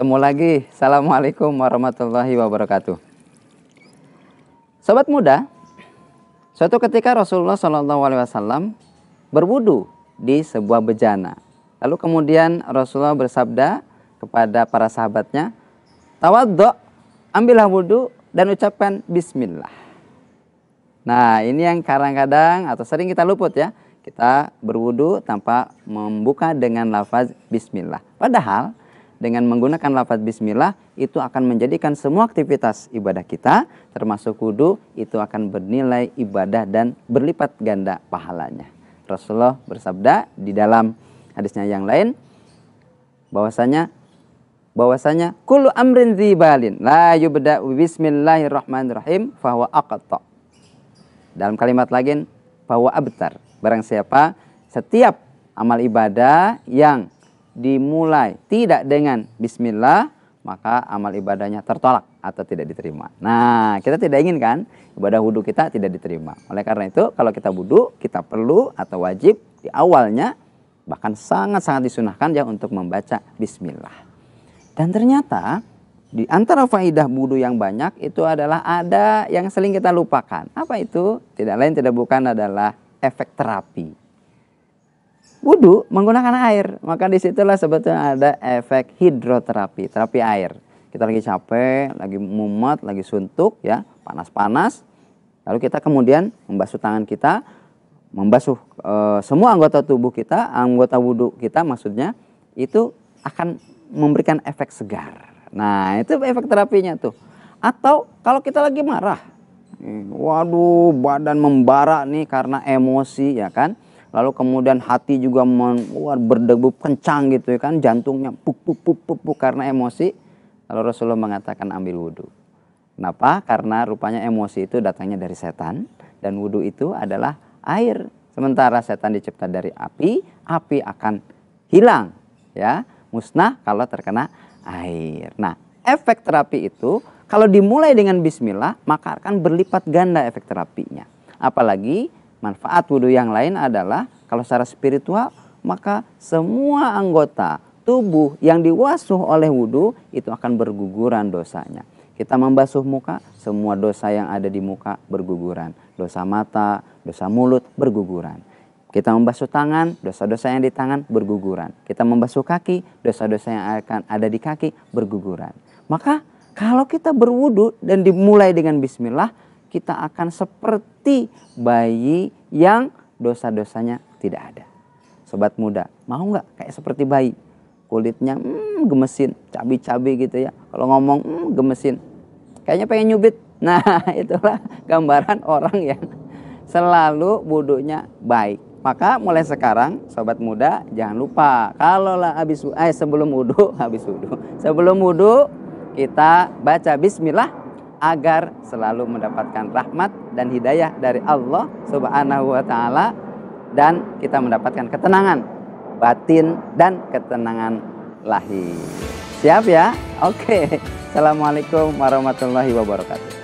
ketemu lagi. Assalamualaikum warahmatullahi wabarakatuh. Sobat muda, suatu ketika Rasulullah Shallallahu Alaihi Wasallam berwudu di sebuah bejana. Lalu kemudian Rasulullah bersabda kepada para sahabatnya, tawaddo, ambillah wudu dan ucapkan Bismillah. Nah ini yang kadang-kadang atau sering kita luput ya. Kita berwudu tanpa membuka dengan lafaz Bismillah. Padahal dengan menggunakan lafaz bismillah itu akan menjadikan semua aktivitas ibadah kita termasuk kudu itu akan bernilai ibadah dan berlipat ganda pahalanya. Rasulullah bersabda di dalam hadisnya yang lain bahwasanya bahwasanya kullu amrin dzibalin la yubda bismillahirrahmanirrahim fahuwa aqta. Dalam kalimat lain bahwa abtar barang siapa setiap amal ibadah yang dimulai tidak dengan bismillah, maka amal ibadahnya tertolak atau tidak diterima. Nah, kita tidak ingin kan ibadah wudhu kita tidak diterima. Oleh karena itu, kalau kita wudhu, kita perlu atau wajib di awalnya bahkan sangat-sangat disunahkan ya untuk membaca bismillah. Dan ternyata di antara faidah wudhu yang banyak itu adalah ada yang sering kita lupakan. Apa itu? Tidak lain tidak bukan adalah efek terapi wudhu menggunakan air. Maka disitulah sebetulnya ada efek hidroterapi, terapi air. Kita lagi capek, lagi mumet, lagi suntuk, ya panas-panas. Lalu kita kemudian membasuh tangan kita, membasuh e, semua anggota tubuh kita, anggota wudhu kita maksudnya, itu akan memberikan efek segar. Nah itu efek terapinya tuh. Atau kalau kita lagi marah, waduh badan membara nih karena emosi ya kan lalu kemudian hati juga membuat berdebu kencang gitu ya kan jantungnya puk puk puk puk, puk karena emosi lalu Rasulullah mengatakan ambil wudhu kenapa karena rupanya emosi itu datangnya dari setan dan wudhu itu adalah air sementara setan dicipta dari api api akan hilang ya musnah kalau terkena air nah efek terapi itu kalau dimulai dengan bismillah maka akan berlipat ganda efek terapinya apalagi Manfaat wudhu yang lain adalah kalau secara spiritual maka semua anggota tubuh yang diwasuh oleh wudhu itu akan berguguran dosanya. Kita membasuh muka, semua dosa yang ada di muka berguguran. Dosa mata, dosa mulut berguguran. Kita membasuh tangan, dosa-dosa yang di tangan berguguran. Kita membasuh kaki, dosa-dosa yang akan ada di kaki berguguran. Maka kalau kita berwudu dan dimulai dengan bismillah, kita akan seperti bayi yang dosa-dosanya tidak ada. Sobat muda, mau nggak kayak seperti bayi? Kulitnya hmm, gemesin, cabi-cabi gitu ya. Kalau ngomong hmm, gemesin, kayaknya pengen nyubit. Nah itulah gambaran orang yang selalu bodohnya baik. Maka mulai sekarang sobat muda jangan lupa kalau lah habis eh sebelum wudhu habis wudhu sebelum wudhu kita baca Bismillah agar selalu mendapatkan rahmat dan hidayah dari Allah Subhanahu wa taala dan kita mendapatkan ketenangan batin dan ketenangan lahir. Siap ya? Oke. Assalamualaikum warahmatullahi wabarakatuh.